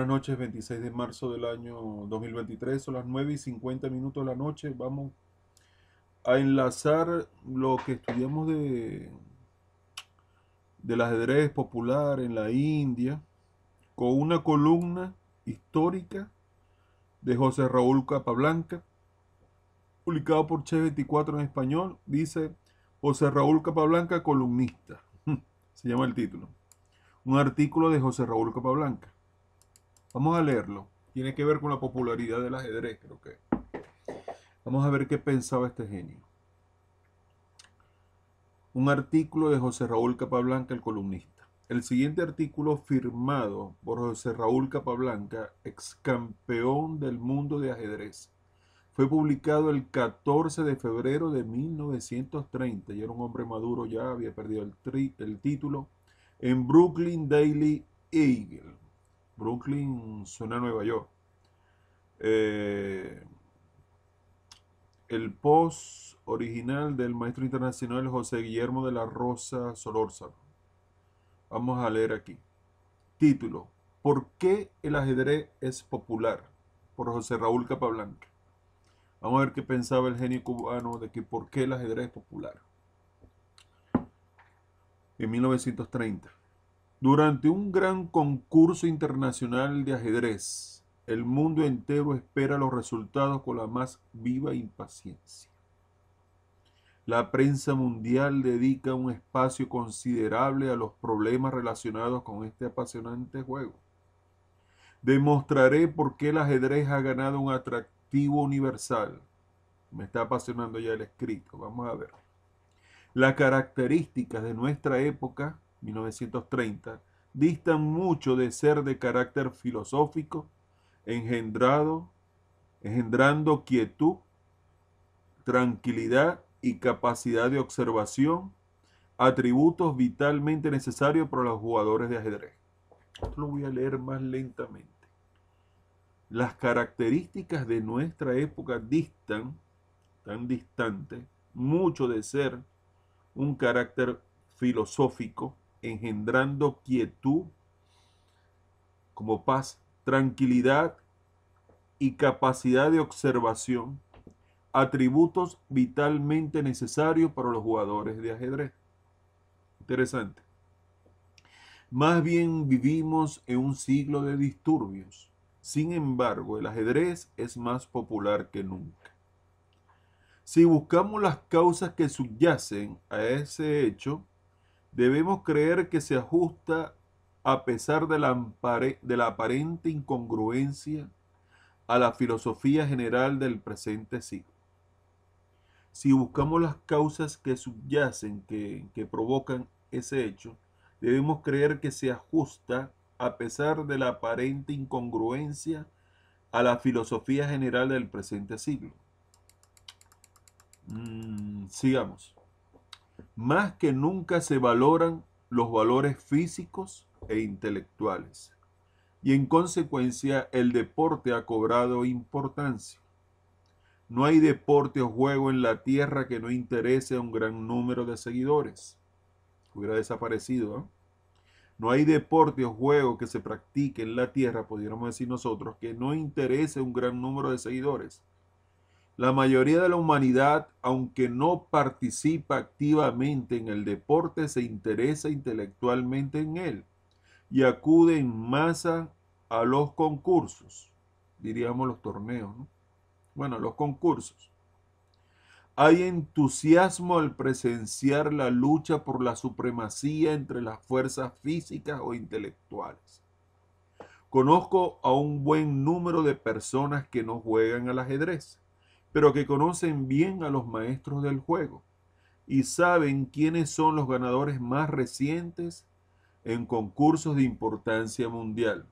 Buenas noches, 26 de marzo del año 2023, son las 9 y 50 minutos de la noche. Vamos a enlazar lo que estudiamos de del ajedrez popular en la India con una columna histórica de José Raúl Capablanca, publicado por Che 24 en español. Dice José Raúl Capablanca, columnista. Se llama el título. Un artículo de José Raúl Capablanca Vamos a leerlo. Tiene que ver con la popularidad del ajedrez, creo que. Vamos a ver qué pensaba este genio. Un artículo de José Raúl Capablanca, el columnista. El siguiente artículo firmado por José Raúl Capablanca, ex campeón del mundo de ajedrez, fue publicado el 14 de febrero de 1930. Ya era un hombre maduro, ya había perdido el, el título en Brooklyn Daily Eagle Brooklyn suena Nueva York. Eh, el post original del maestro internacional José Guillermo de la Rosa Solórzano. Vamos a leer aquí. Título. ¿Por qué el ajedrez es popular? Por José Raúl Capablanca. Vamos a ver qué pensaba el genio cubano de que por qué el ajedrez es popular. En 1930. Durante un gran concurso internacional de ajedrez, el mundo entero espera los resultados con la más viva impaciencia. La prensa mundial dedica un espacio considerable a los problemas relacionados con este apasionante juego. Demostraré por qué el ajedrez ha ganado un atractivo universal. Me está apasionando ya el escrito, vamos a ver. Las características de nuestra época 1930, distan mucho de ser de carácter filosófico, engendrado, engendrando quietud, tranquilidad y capacidad de observación, atributos vitalmente necesarios para los jugadores de ajedrez. Esto lo voy a leer más lentamente. Las características de nuestra época distan, tan distante, mucho de ser un carácter filosófico, engendrando quietud como paz, tranquilidad y capacidad de observación, atributos vitalmente necesarios para los jugadores de ajedrez. Interesante. Más bien vivimos en un siglo de disturbios. Sin embargo, el ajedrez es más popular que nunca. Si buscamos las causas que subyacen a ese hecho, debemos creer que se ajusta a pesar de la, de la aparente incongruencia a la filosofía general del presente siglo. Si buscamos las causas que subyacen, que, provocan ese hecho, debemos creer que se ajusta a pesar de la aparente incongruencia a la filosofía general del presente siglo. Mm, sigamos más que nunca se valoran los valores físicos e intelectuales. Y en consecuencia el deporte ha cobrado importancia. No hay deporte o juego en la tierra que no interese a un gran número de seguidores. Hubiera desaparecido. No hay deporte o juego que se practique en la tierra, pudiéramos decir nosotros, que no interese a un gran número de seguidores. La mayoría de la humanidad, aunque no participa activamente en el deporte, se interesa intelectualmente en él y acude en masa a los concursos, diríamos los torneos, ¿no? bueno, los concursos. Hay entusiasmo al presenciar la lucha por la supremacía entre las fuerzas físicas o intelectuales. Conozco a un buen número de personas que no juegan al ajedrez pero que conocen bien a los maestros del juego y saben quiénes son los ganadores más recientes en concursos de importancia mundial.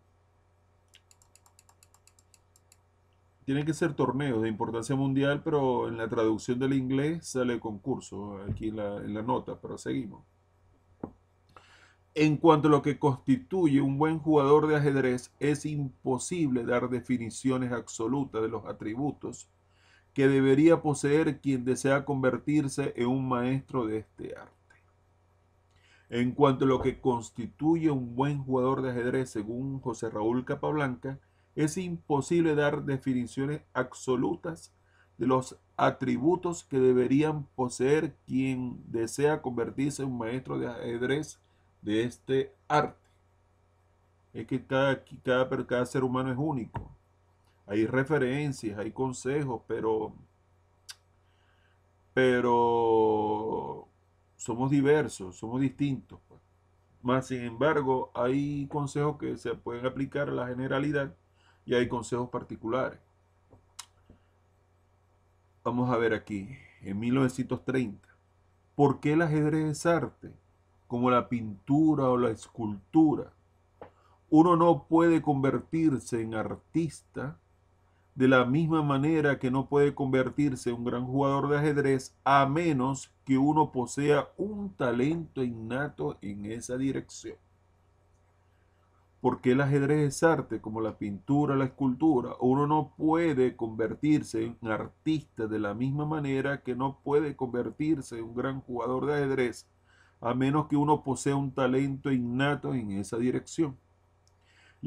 Tienen que ser torneos de importancia mundial, pero en la traducción del inglés sale concurso, aquí en la, nota, pero seguimos. En cuanto a lo que constituye un buen jugador de ajedrez, es imposible dar definiciones absolutas de los atributos que debería poseer quien desea convertirse en un maestro de este arte. En cuanto a lo que constituye un buen jugador de ajedrez, según José Raúl Capablanca, es imposible dar definiciones absolutas de los atributos que deberían poseer quien desea convertirse en un maestro de ajedrez de este arte. Es que cada, ser humano es único hay referencias, hay consejos, pero, pero somos diversos, somos distintos. Pues. Más sin embargo, hay consejos que se pueden aplicar a la generalidad y hay consejos particulares. Vamos a ver aquí, en 1930, ¿por qué el ajedrez es arte? Como la pintura o la escultura. Uno no puede convertirse en artista de la misma manera que no puede convertirse en un gran jugador de ajedrez a menos que uno posea un talento innato en esa dirección. Porque el ajedrez es arte como la pintura, la escultura. Uno no puede convertirse en artista de la misma manera que no puede convertirse en un gran jugador de ajedrez a menos que uno posea un talento innato en esa dirección.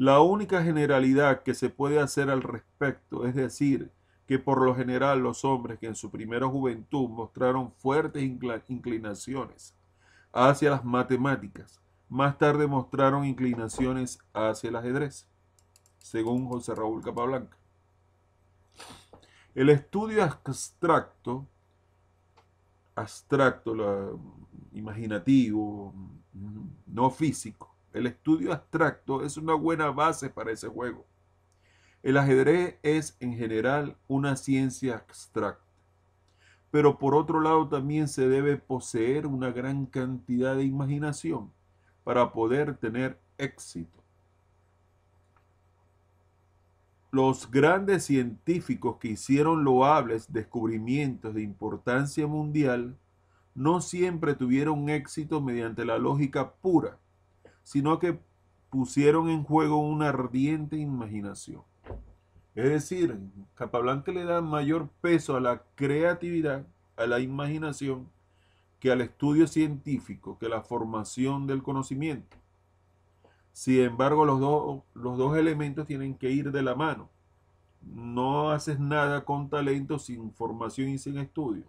La única generalidad que se puede hacer al respecto es decir que por lo general los hombres que en su primera juventud mostraron fuertes inclinaciones hacia las matemáticas, más tarde mostraron inclinaciones hacia el ajedrez, según José Raúl Capablanca. El estudio abstracto, abstracto, imaginativo, no físico, el estudio abstracto es una buena base para ese juego. El ajedrez es en general una ciencia abstracta, pero por otro lado también se debe poseer una gran cantidad de imaginación para poder tener éxito. Los grandes científicos que hicieron loables descubrimientos de importancia mundial no siempre tuvieron éxito mediante la lógica pura sino que pusieron en juego una ardiente imaginación. Es decir, Capablanca le da mayor peso a la creatividad, a la imaginación, que al estudio científico, que a la formación del conocimiento. Sin embargo, los, los dos elementos tienen que ir de la mano. No haces nada con talento sin formación y sin estudio.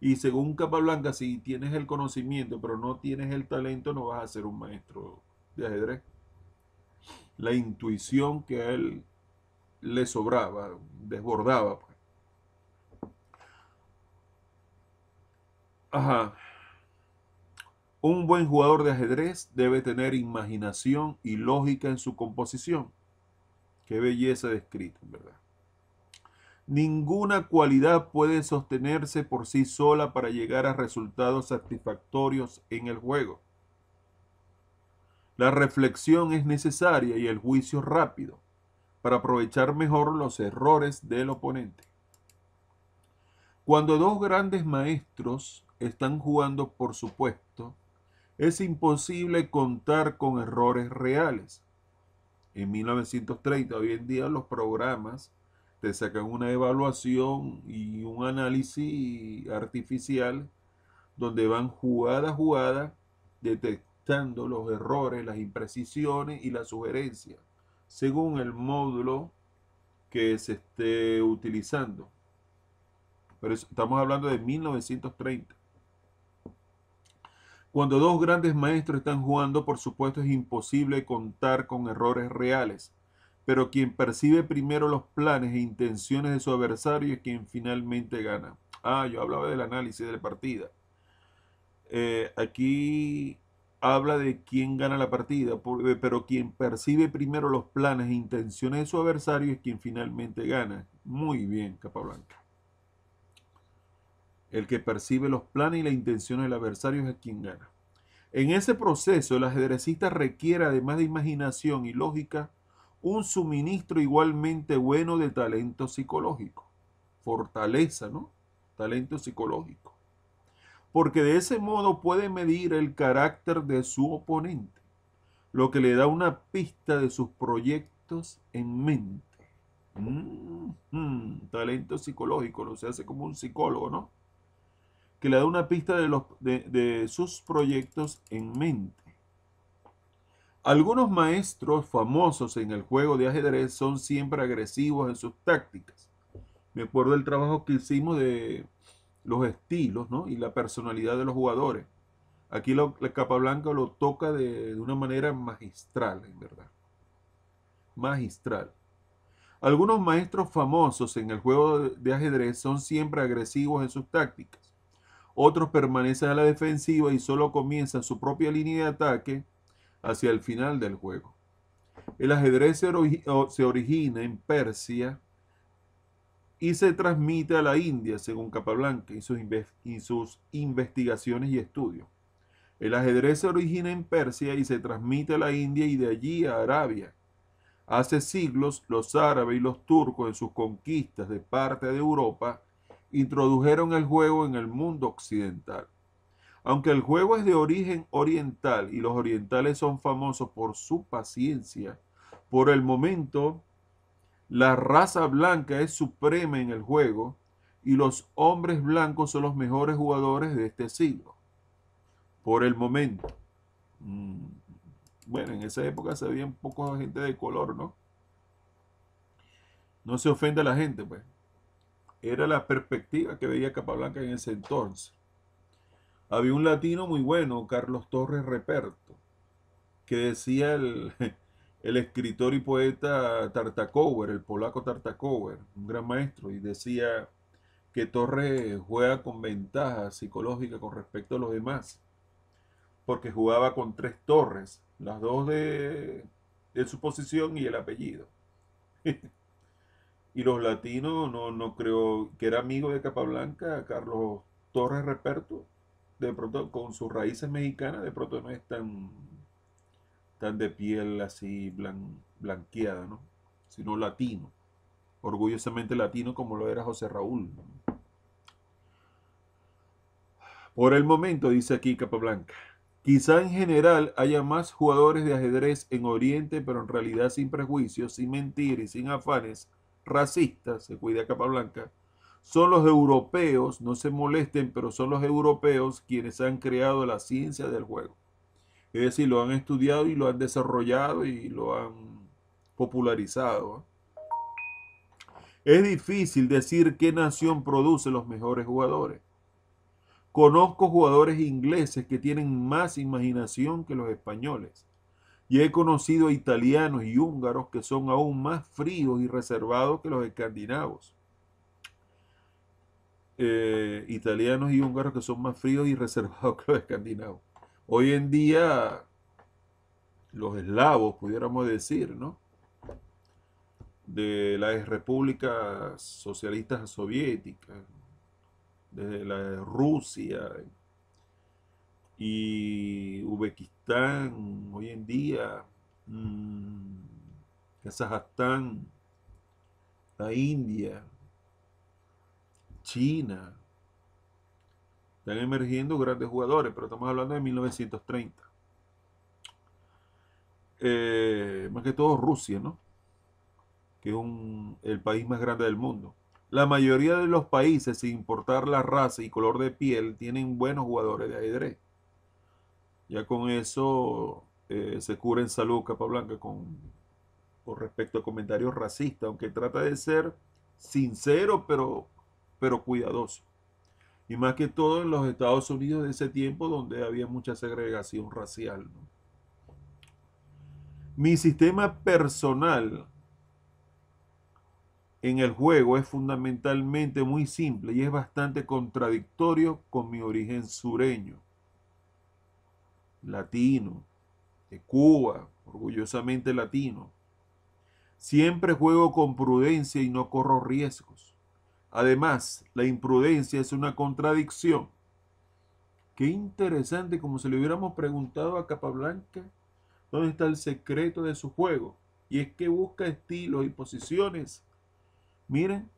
Y según Capablanca, si tienes el conocimiento pero no tienes el talento, no vas a ser un maestro de ajedrez. La intuición que a él le sobraba, desbordaba. Pues. Ajá. Un buen jugador de ajedrez debe tener imaginación y lógica en su composición. Qué belleza descrita, en verdad. Ninguna cualidad puede sostenerse por sí sola para llegar a resultados satisfactorios en el juego. La reflexión es necesaria y el juicio rápido para aprovechar mejor los errores del oponente. Cuando dos grandes maestros están jugando por supuesto, es imposible contar con errores reales. En 1930, hoy en día, los programas te sacan una evaluación y un análisis artificial donde van jugada a jugada detectando los errores, las imprecisiones y las sugerencias, según el módulo que se esté utilizando. Pero estamos hablando de 1930. Cuando dos grandes maestros están jugando, por supuesto es imposible contar con errores reales, pero quien percibe primero los planes e intenciones de su adversario es quien finalmente gana. Ah, yo hablaba del análisis de la partida. Eh, aquí habla de quién gana la partida, eh, pero quien percibe primero los planes e intenciones de su adversario es quien finalmente gana. Muy bien, Capablanca. El que percibe los planes y las intenciones del adversario es quien gana. En ese proceso, el ajedrecista requiere, además de imaginación y lógica, un suministro igualmente bueno de talento psicológico. Fortaleza, ¿no? Talento psicológico porque de ese modo puede medir el carácter de su oponente, lo que le da una pista de sus proyectos en mente. Mm-hmm. talento psicológico, no se hace como un psicólogo, ¿no? Que le da una pista de, los, de sus proyectos en mente. Algunos maestros famosos en el juego de ajedrez son siempre agresivos en sus tácticas. Me acuerdo del trabajo que hicimos de los estilos ¿no? y la personalidad de los jugadores. Aquí la capa blanca lo toca de, una manera magistral, en verdad. Magistral. Algunos maestros famosos en el juego de ajedrez son siempre agresivos en sus tácticas. Otros permanecen a la defensiva y solo comienzan su propia línea de ataque hacia el final del juego. El ajedrez se origina en Persia, y se transmite a la India, según Capablanca y sus, sus investigaciones y estudios. El ajedrez se origina en Persia y se transmite a la India y de allí a Arabia. Hace siglos los árabes y los turcos en sus conquistas de parte de Europa introdujeron el juego en el mundo occidental. Aunque el juego es de origen oriental y los orientales son famosos por su paciencia, por el momento la raza blanca es suprema en el juego y los hombres blancos son los mejores jugadores de este siglo. Por el momento. Mm. Bueno, en esa época se veían poco gente de color, ¿no? No se ofende a la gente, pues. Era la perspectiva que veía Capablanca en ese entonces. Había un latino muy bueno, Carlos Torres Reperto, que decía el, el escritor y poeta Tartakower, el polaco Tartakower, un gran maestro, y decía que Torres juega con ventaja psicológica con respecto a los demás, porque jugaba con tres torres, las dos de, su posición y el apellido. y los latinos, no, no creo que era amigo de Capablanca, Carlos Torres Reperto, de pronto con sus raíces mexicanas, de pronto no es tan de piel así blanqueada, ¿no? Sino latino, orgullosamente latino como lo era José Raúl. Por el momento, dice aquí Capablanca, quizá en general haya más jugadores de ajedrez en Oriente, pero en realidad sin prejuicios, sin mentir y sin afanes racistas, se cuida Capablanca, son los europeos, no se molesten, pero son los europeos quienes han creado la ciencia del juego. Es decir, lo han estudiado y lo han desarrollado y lo han popularizado. Es difícil decir qué nación produce los mejores jugadores. Conozco jugadores ingleses que tienen más imaginación que los españoles. Y he conocido a italianos y húngaros que son aún más fríos y reservados que los escandinavos. Eh, italianos y húngaros que son más fríos y reservados que los escandinavos hoy en día los eslavos, pudiéramos decir, ¿no? De las repúblicas socialistas soviéticas, desde la Rusia y Uzbekistán, hoy en día, mmm, Kazajstán, la India, China, están emergiendo grandes jugadores, pero estamos hablando de 1930. Eh, más que todo Rusia, ¿no? Que es el país más grande del mundo. La mayoría de los países, sin importar la raza y color de piel, tienen buenos jugadores de ajedrez. Ya con eso eh, se cura en salud Capablanca con, con respecto a comentarios racistas, aunque trata de ser sincero, pero, pero cuidadoso. Y más que todo en los Estados Unidos de ese tiempo donde había mucha segregación racial. Mi sistema personal en el juego es fundamentalmente muy simple y es bastante contradictorio con mi origen sureño, latino, de Cuba, orgullosamente latino. Siempre juego con prudencia y no corro riesgos. Además, la imprudencia es una contradicción. Qué interesante, como si le hubiéramos preguntado a Capablanca dónde está el secreto de su juego. Y es que busca estilos y posiciones. Miren,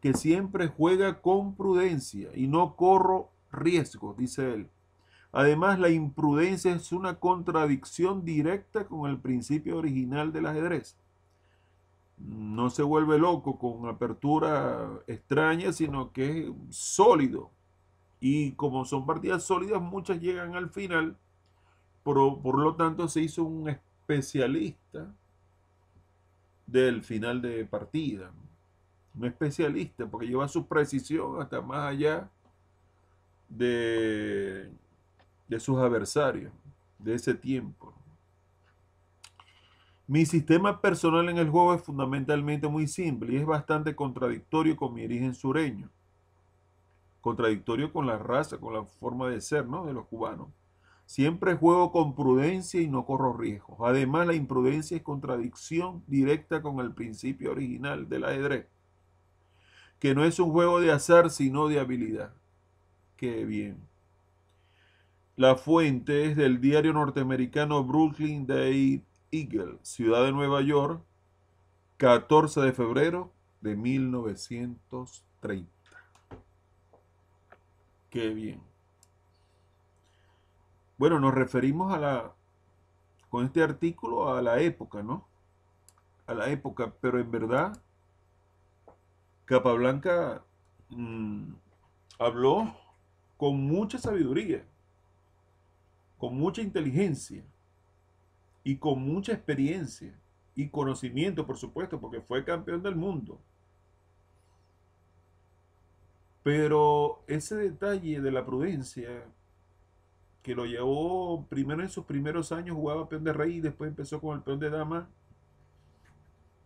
que siempre juega con prudencia y no corro riesgo, dice él. Además, la imprudencia es una contradicción directa con el principio original del ajedrez no se vuelve loco con apertura extraña, sino que es sólido. Y como son partidas sólidas, muchas llegan al final. Por, por lo tanto, se hizo un especialista del final de partida. Un especialista, porque lleva su precisión hasta más allá de, de sus adversarios de ese tiempo. Mi sistema personal en el juego es fundamentalmente muy simple y es bastante contradictorio con mi origen sureño. Contradictorio con la raza, con la forma de ser ¿no? de los cubanos. Siempre juego con prudencia y no corro riesgos. Además, la imprudencia es contradicción directa con el principio original del ajedrez, que no es un juego de azar, sino de habilidad. Qué bien. La fuente es del diario norteamericano Brooklyn Day Eagle, ciudad de Nueva York, 14 de febrero de 1930. Qué bien. Bueno, nos referimos a la, con este artículo a la época, ¿no? A la época, pero en verdad, Capablanca mm, habló con mucha sabiduría, con mucha inteligencia y con mucha experiencia y conocimiento, por supuesto, porque fue campeón del mundo. Pero ese detalle de la prudencia que lo llevó primero en sus primeros años, jugaba peón de rey y después empezó con el peón de dama.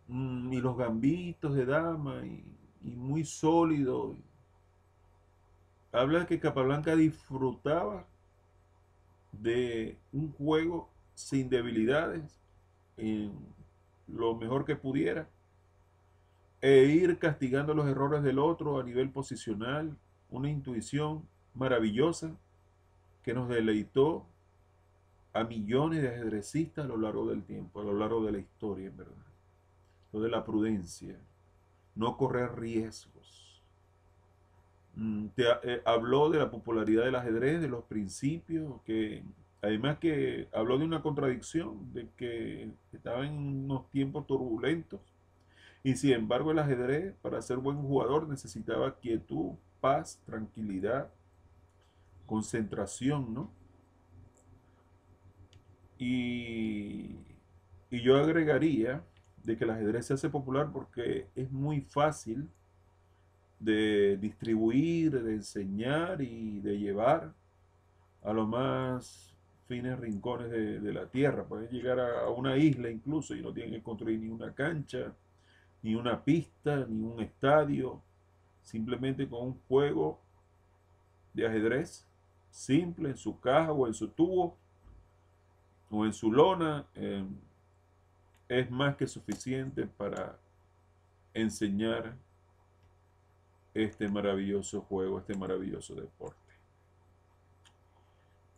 Mm, y los gambitos de dama y, muy sólido. Habla de que Capablanca disfrutaba de un juego sin debilidades, lo mejor que pudiera, e ir castigando los errores del otro a nivel posicional, una intuición maravillosa que nos deleitó a millones de ajedrecistas a lo largo del tiempo, a lo largo de la historia, en verdad. Lo de la prudencia, no correr riesgos. Mm, te, eh, habló de la popularidad del ajedrez, de los principios que Además que habló de una contradicción, de que estaba en unos tiempos turbulentos y sin embargo el ajedrez para ser buen jugador necesitaba quietud, paz, tranquilidad, concentración, ¿no? Y, yo agregaría de que el ajedrez se hace popular porque es muy fácil de distribuir, de enseñar y de llevar a lo más fines rincones de, la tierra. Pueden llegar a, una isla incluso y no tienen que construir ni una cancha, ni una pista, ni un estadio. Simplemente con un juego de ajedrez simple en su caja o en su tubo o en su lona em, es más que suficiente para enseñar este maravilloso juego, este maravilloso deporte.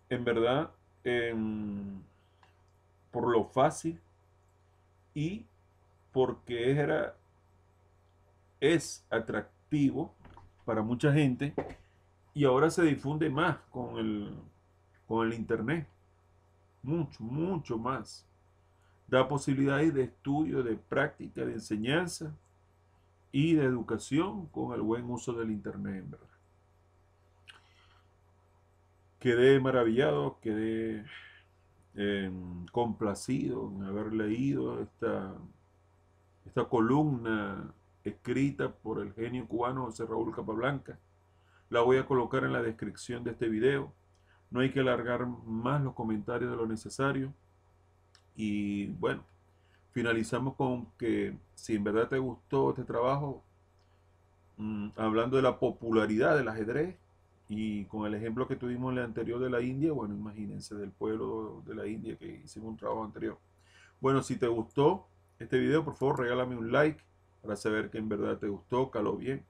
En verdad, Em, por lo fácil y porque era, es atractivo para mucha gente y ahora se difunde más con el, con el internet. Mucho, mucho más. Da posibilidades de estudio, de práctica, de enseñanza y de educación con el buen uso del internet, en verdad quedé maravillado, quedé em, complacido en haber leído esta, esta columna escrita por el genio cubano José Raúl Capablanca. La voy a colocar en la descripción de este video. No hay que alargar más los comentarios de lo necesario. Y bueno, finalizamos con que si en verdad te gustó este trabajo, mm, hablando de la popularidad del ajedrez, y con el ejemplo que tuvimos en el anterior de la India, bueno, imagínense del pueblo de la India que hicimos un trabajo anterior. Bueno, si te gustó este video, por favor, regálame un like para saber que en verdad te gustó, caló bien.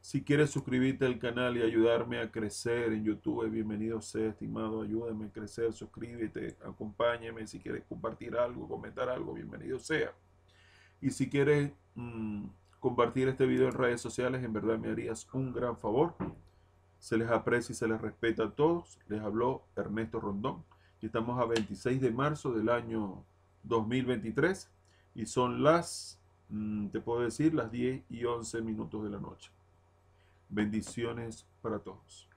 Si quieres suscribirte al canal y ayudarme a crecer en YouTube, bienvenido sea, estimado. Ayúdame a crecer, suscríbete, acompáñame. Si quieres compartir algo, comentar algo, bienvenido sea. Y si quieres mm, compartir este video en redes sociales, en verdad me harías un gran favor se les aprecia y se les respeta a todos. Les habló Ernesto Rondón. Y estamos a 26 de marzo del año 2023 y son las, mm, te puedo decir, las 10 y 11 minutos de la noche. Bendiciones para todos.